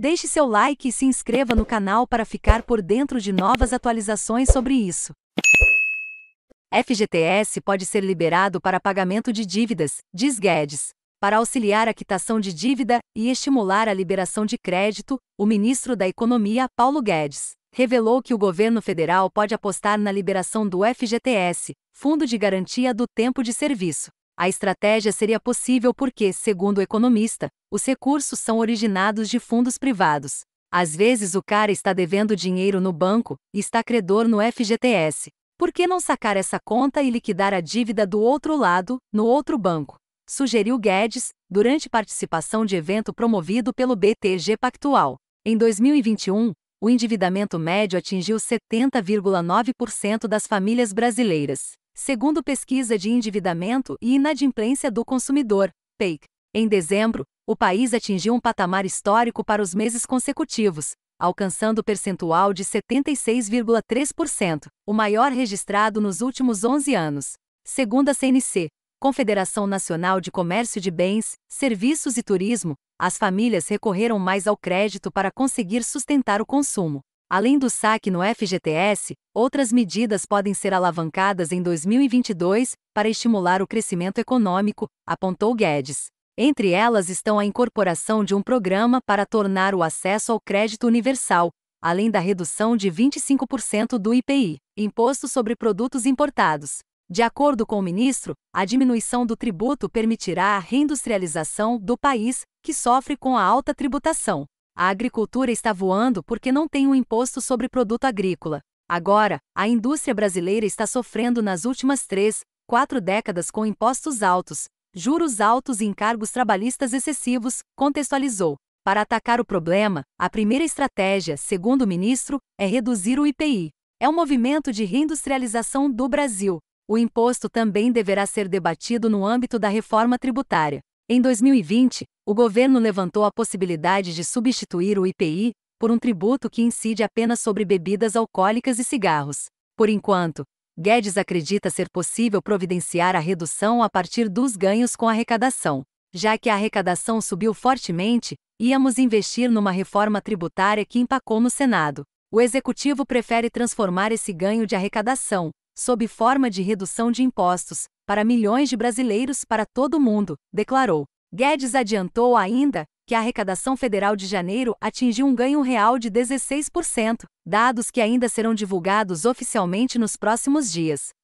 Deixe seu like e se inscreva no canal para ficar por dentro de novas atualizações sobre isso. FGTS pode ser liberado para pagamento de dívidas, diz Guedes. Para auxiliar a quitação de dívida e estimular a liberação de crédito, o ministro da Economia, Paulo Guedes, revelou que o governo federal pode apostar na liberação do FGTS, Fundo de Garantia do Tempo de Serviço, a estratégia seria possível porque, segundo o economista, os recursos são originados de fundos privados. Às vezes o cara está devendo dinheiro no banco e está credor no FGTS. Por que não sacar essa conta e liquidar a dívida do outro lado, no outro banco? Sugeriu Guedes, durante participação de evento promovido pelo BTG Pactual. Em 2021, o endividamento médio atingiu 70,9% das famílias brasileiras segundo pesquisa de endividamento e inadimplência do consumidor, PEIC. Em dezembro, o país atingiu um patamar histórico para os meses consecutivos, alcançando o percentual de 76,3%, o maior registrado nos últimos 11 anos. Segundo a CNC, Confederação Nacional de Comércio de Bens, Serviços e Turismo, as famílias recorreram mais ao crédito para conseguir sustentar o consumo. Além do saque no FGTS, outras medidas podem ser alavancadas em 2022 para estimular o crescimento econômico, apontou Guedes. Entre elas estão a incorporação de um programa para tornar o acesso ao crédito universal, além da redução de 25% do IPI, Imposto sobre Produtos Importados. De acordo com o ministro, a diminuição do tributo permitirá a reindustrialização do país, que sofre com a alta tributação. A agricultura está voando porque não tem um imposto sobre produto agrícola. Agora, a indústria brasileira está sofrendo nas últimas três, quatro décadas com impostos altos, juros altos e encargos trabalhistas excessivos, contextualizou. Para atacar o problema, a primeira estratégia, segundo o ministro, é reduzir o IPI. É um movimento de reindustrialização do Brasil. O imposto também deverá ser debatido no âmbito da reforma tributária. Em 2020, o governo levantou a possibilidade de substituir o IPI por um tributo que incide apenas sobre bebidas alcoólicas e cigarros. Por enquanto, Guedes acredita ser possível providenciar a redução a partir dos ganhos com a arrecadação. Já que a arrecadação subiu fortemente, íamos investir numa reforma tributária que empacou no Senado. O executivo prefere transformar esse ganho de arrecadação, sob forma de redução de impostos, para milhões de brasileiros para todo o mundo, declarou. Guedes adiantou ainda que a arrecadação federal de janeiro atingiu um ganho real de 16%, dados que ainda serão divulgados oficialmente nos próximos dias.